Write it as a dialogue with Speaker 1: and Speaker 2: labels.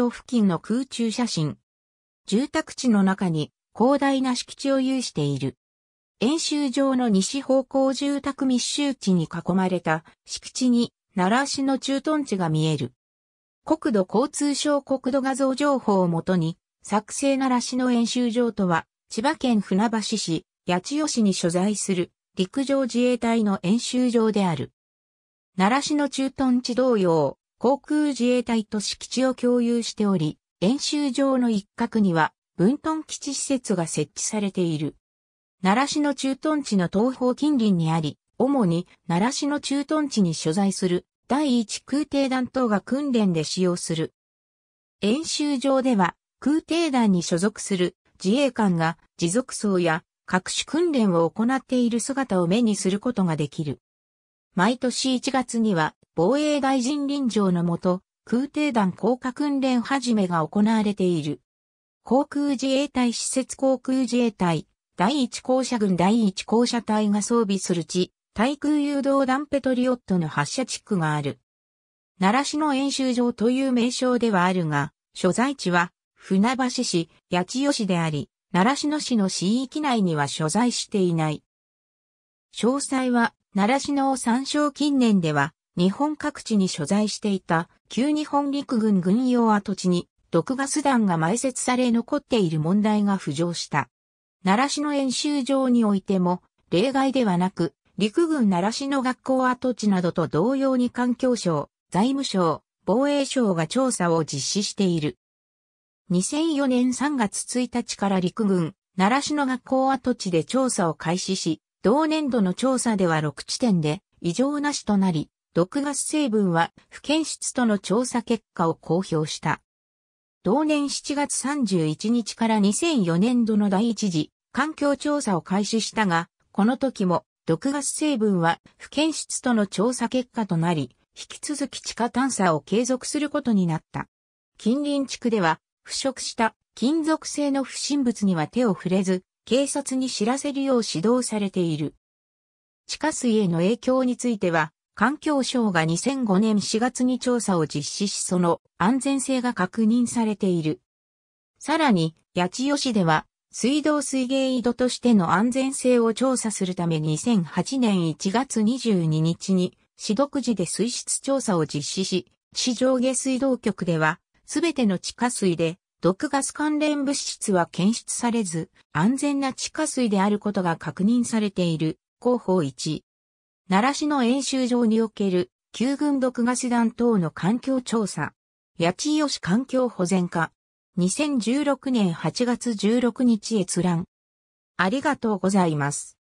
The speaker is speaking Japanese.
Speaker 1: 付近の空中写真。住宅地の中に広大な敷地を有している。演習場の西方向住宅密集地に囲まれた敷地に奈良市の駐屯地が見える。国土交通省国土画像情報をもとに作成奈良市の演習場とは千葉県船橋市八千代市に所在する陸上自衛隊の演習場である。奈良市の駐屯地同様、航空自衛隊と敷地を共有しており、演習場の一角には、分屯基地施設が設置されている。奈良市の駐屯地の東方近隣にあり、主に奈良市の駐屯地に所在する第一空挺団等が訓練で使用する。演習場では空挺団に所属する自衛官が持続走や各種訓練を行っている姿を目にすることができる。毎年1月には防衛大臣臨場のもと、空挺団降下訓練始めが行われている。航空自衛隊施設航空自衛隊、第一校舎軍第一校舎隊が装備する地、対空誘導弾ペトリオットの発射地区がある。奈良市の演習場という名称ではあるが、所在地は船橋市、八千代市であり、奈良市の市の市域内には所在していない。詳細は奈良市の参照近年では、日本各地に所在していた旧日本陸軍軍用跡地に毒ガス弾が埋設され残っている問題が浮上した。奈良市の演習場においても例外ではなく、陸軍奈良市の学校跡地などと同様に環境省、財務省、防衛省が調査を実施している。2004年3月1日から陸軍、奈良市の学校跡地で調査を開始し、同年度の調査では6地点で異常なしとなり、毒ガス成分は不検出との調査結果を公表した。同年7月31日から2004年度の第一次環境調査を開始したが、この時も毒ガス成分は不検出との調査結果となり、引き続き地下探査を継続することになった。近隣地区では腐食した金属製の不審物には手を触れず、警察に知らせるよう指導されている。地下水への影響については、環境省が2005年4月に調査を実施しその安全性が確認されている。さらに、八千代市では、水道水源井戸としての安全性を調査するため2008年1月22日に、市独自で水質調査を実施し、市上下水道局では、すべての地下水で毒ガス関連物質は検出されず、安全な地下水であることが確認されている、広報1。奈良市の演習場における、旧軍毒ガス弾等の環境調査。八千代市環境保全課。2016年8月16日閲覧。ありがとうございます。